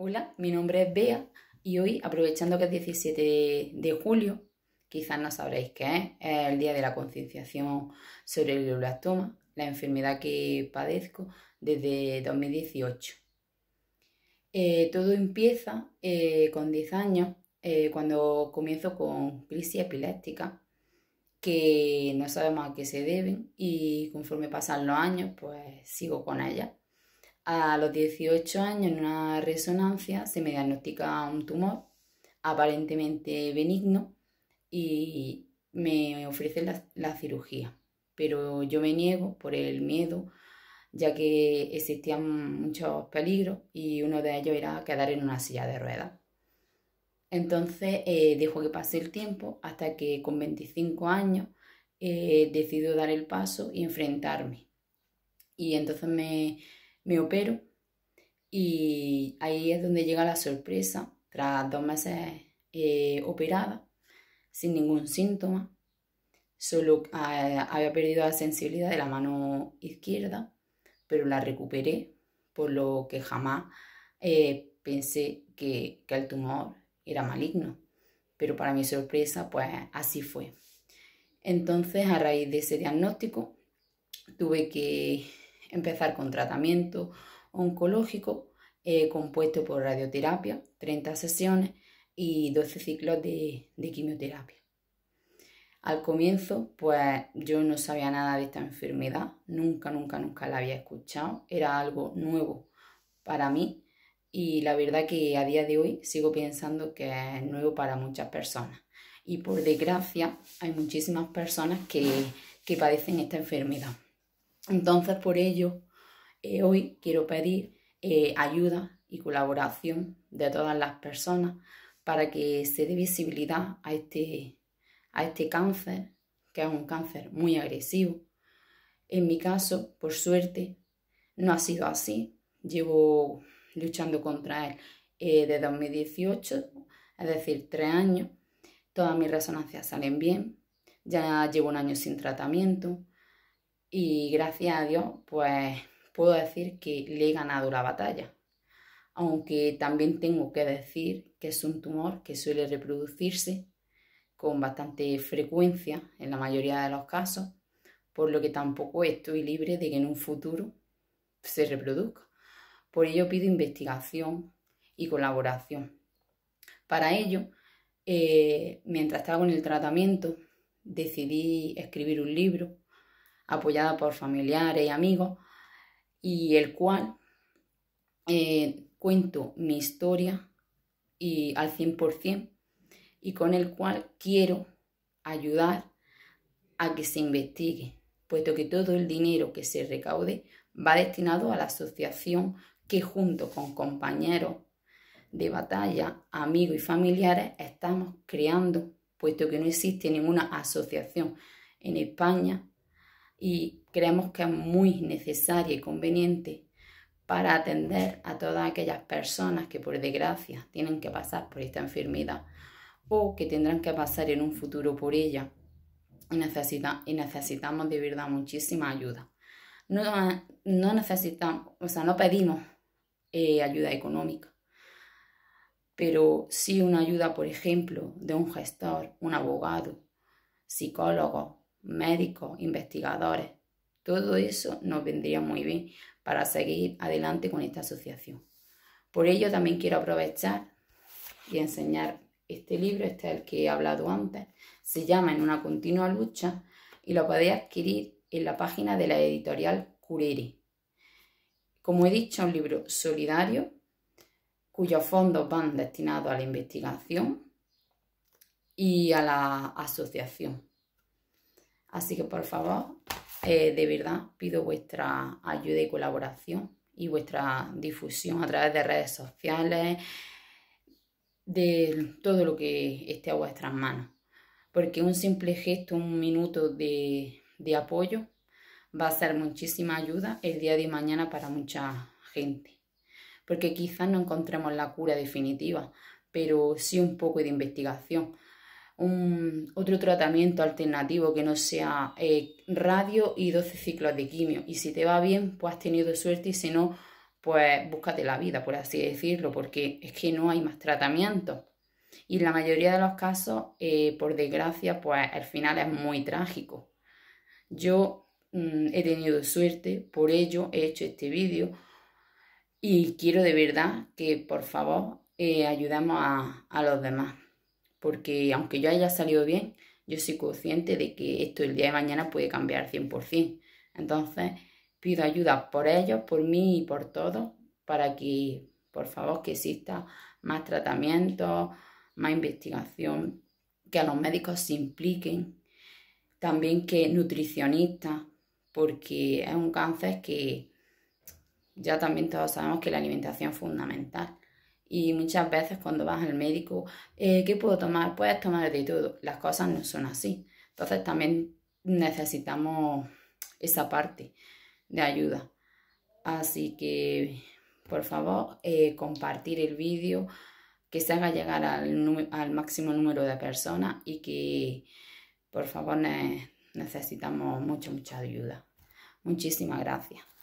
Hola, mi nombre es Bea y hoy, aprovechando que es 17 de, julio, quizás no sabréis qué es, es el día de la concienciación sobre el glioblastoma, la enfermedad que padezco desde 2018. Eh, todo empieza eh, con 10 años, eh, cuando comienzo con crisis epiléptica, que no sabemos a qué se deben y conforme pasan los años, pues sigo con ella a los 18 años, en una resonancia, se me diagnostica un tumor aparentemente benigno y me ofrecen la, cirugía. Pero yo me niego por el miedo, ya que existían muchos peligros y uno de ellos era quedar en una silla de ruedas. Entonces eh, dejo que pase el tiempo hasta que con 25 años eh, decido dar el paso y enfrentarme. Y entonces me, me opero y ahí es donde llega la sorpresa, tras dos meses eh, operada, sin ningún síntoma, solo eh, había perdido la sensibilidad de la mano izquierda, pero la recuperé, por lo que jamás eh, pensé que, que el tumor era maligno, pero para mi sorpresa, pues así fue. Entonces, a raíz de ese diagnóstico, tuve que empezar con tratamiento oncológico eh, compuesto por radioterapia, 30 sesiones y 12 ciclos de, quimioterapia. Al comienzo, pues yo no sabía nada de esta enfermedad, nunca, nunca, nunca la había escuchado, era algo nuevo para mí y la verdad que a día de hoy sigo pensando que es nuevo para muchas personas. Y por desgracia hay muchísimas personas que padecen esta enfermedad. Entonces, por ello, eh, hoy quiero pedir eh, ayuda y colaboración de todas las personas para que se dé visibilidad este, a este, cáncer, que es un cáncer muy agresivo. En mi caso, por suerte, no ha sido así. Llevo luchando contra él desde eh, 2018, es decir, tres años. Todas mis resonancias salen bien. Ya llevo un año sin tratamiento. Y gracias a Dios, pues puedo decir que le he ganado la batalla. Aunque también tengo que decir que es un tumor que suele reproducirse con bastante frecuencia en la mayoría de los casos, por lo que tampoco estoy libre de que en un futuro se reproduzca. Por ello pido investigación y colaboración. Para ello, eh, mientras estaba en el tratamiento, decidí escribir un libro apoyada por familiares y amigos, y el cual eh, cuento mi historia y, al 100% y con el cual quiero ayudar a que se investigue, puesto que todo el dinero que se recaude va destinado a la asociación que junto con compañeros de batalla, amigos y familiares estamos creando, puesto que no existe ninguna asociación en España y creemos que es muy necesaria y conveniente para atender a todas aquellas personas que por desgracia tienen que pasar por esta enfermedad o que tendrán que pasar en un futuro por ella y, y necesitamos de verdad muchísima ayuda. No, necesitamos, o sea, no pedimos eh, ayuda económica, pero sí una ayuda, por ejemplo, de un gestor, un abogado, psicólogo, médicos, investigadores. Todo eso nos vendría muy bien para seguir adelante con esta asociación. Por ello también quiero aprovechar y enseñar este libro, este es el que he hablado antes, se llama En una continua lucha y lo podéis adquirir en la página de la editorial Curere. Como he dicho, un libro solidario cuyos fondos van destinados a la investigación y a la asociación. Así que por favor, eh, de verdad, pido vuestra ayuda y colaboración y vuestra difusión a través de redes sociales, de todo lo que esté a vuestras manos. Porque un simple gesto, un minuto de, de apoyo va a ser muchísima ayuda el día de mañana para mucha gente. Porque quizás no encontremos la cura definitiva, pero sí un poco de investigación un, otro tratamiento alternativo que no sea eh, radio y 12 ciclos de quimio. Y si te va bien, pues has tenido suerte y si no, pues búscate la vida, por así decirlo, porque es que no hay más tratamiento. Y en la mayoría de los casos, eh, por desgracia, pues al final es muy trágico. Yo mm, he tenido suerte, por ello he hecho este vídeo y quiero de verdad que por favor eh, ayudemos a los demás porque aunque yo haya salido bien, yo soy consciente de que esto el día de mañana puede cambiar 100%. Entonces, pido ayuda por ellos, por mí y por todos, para que, por favor, que exista más tratamiento, más investigación, que a los médicos se impliquen, también que nutricionistas, porque es un cáncer que ya también todos sabemos que la alimentación es fundamental. Y muchas veces cuando vas al médico, eh, ¿qué puedo tomar? Puedes tomar de todo. Las cosas no son así. Entonces también necesitamos esa parte de ayuda. Así que, por favor, eh, compartir el vídeo, que se haga llegar al, máximo número de personas y que, por favor, necesitamos mucha, mucha ayuda. Muchísimas gracias.